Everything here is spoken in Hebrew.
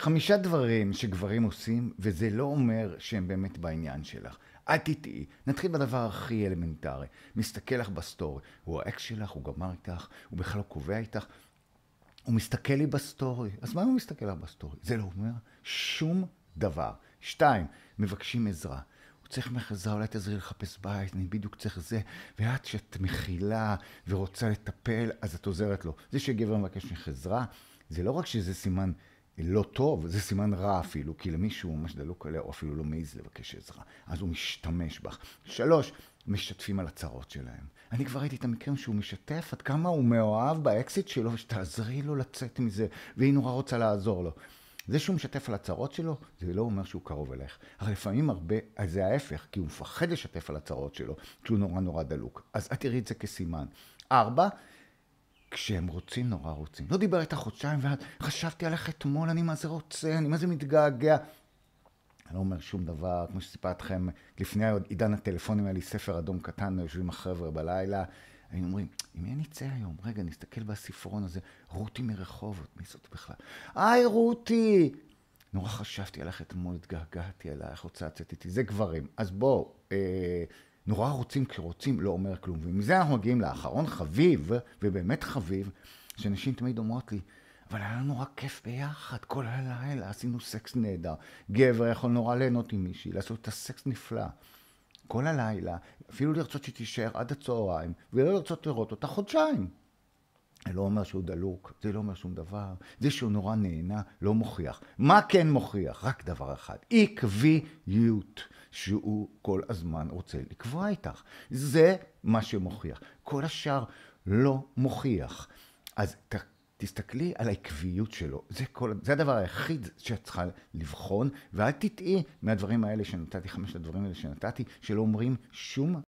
חמישה דברים שגברים עושים, וזה לא אומר שהם באמת בעניין שלך. אל תטעי. נתחיל בדבר הכי אלמנטרי. מסתכל לך בסטורי. הוא האקס שלך, הוא גמר איתך, הוא בכלל לא קובע איתך. הוא מסתכל לי בסטורי. אז מה אם הוא מסתכל לך בסטורי? זה לא אומר שום דבר. שתיים, מבקשים עזרה. הוא צריך ממך עזרה, אולי תעזרי לחפש בית, אני בדיוק צריך זה. ועד שאת מכילה ורוצה לטפל, אז את עוזרת לו. זה שגבר מבקש ממך עזרה, זה לא רק שזה סימן לא טוב, זה סימן רע אפילו, כי למישהו ממש דלוק עליה, הוא אפילו לא מעז לבקש עזרה. אז הוא משתמש בך. שלוש, משתפים על הצרות שלהם. אני כבר ראיתי את המקרים שהוא משתף עד כמה הוא מאוהב באקזיט שלו, ושתעזרי לו לצאת מזה, והיא נורא רוצה לעזור לו. זה שהוא משתף על הצרות שלו, זה לא אומר שהוא קרוב אליך. הרי לפעמים הרבה, אז זה ההפך, כי הוא מפחד לשתף על הצרות שלו, כי הוא נורא נורא דלוק. אז את תראי את זה כסימן. ארבע, כשהם רוצים, נורא רוצים. לא דיבר איתה חודשיים, ואז חשבתי עליך אתמול, אני מה זה רוצה, אני מה זה מתגעגע. אני לא אומר שום דבר, כמו שסיפרתי לכם, לפני עידן הטלפונים היה לי ספר אדום קטן, לא יושבים החבר'ה בלילה, היינו אומרים, עם מי אני אצא היום? רגע, נסתכל בספרון הזה, רותי מרחובות, מי זאת בכלל? היי רותי! נורא חשבתי עליך אתמול, התגעגעתי אלייך, רוצה לצאת איתי, זה גברים. אז בואו, אה, נורא רוצים כי רוצים לא אומר כלום. ומזה אנחנו מגיעים לאחרון חביב, ובאמת חביב, שנשים תמיד אומרות לי, אבל היה לנו נורא כיף ביחד, כל הלילה עשינו סקס נהדר. גבר יכול נורא ליהנות עם מישהי, לעשות את הסקס נפלא. כל הלילה, אפילו לרצות שתישאר עד הצהריים, ולא לרצות לראות אותה חודשיים. זה לא אומר שהוא דלוק, זה לא אומר שום דבר. זה שהוא נורא נהנה לא מוכיח. מה כן מוכיח? רק דבר אחד, עקביות שהוא כל הזמן רוצה לקבוע איתך. זה מה שמוכיח. כל השאר לא מוכיח. אז ת, תסתכלי על העקביות שלו. זה, כל, זה הדבר היחיד שאת צריכה לבחון, ואל תטעי מהדברים האלה שנתתי, חמשת הדברים האלה שנתתי, שלא אומרים שום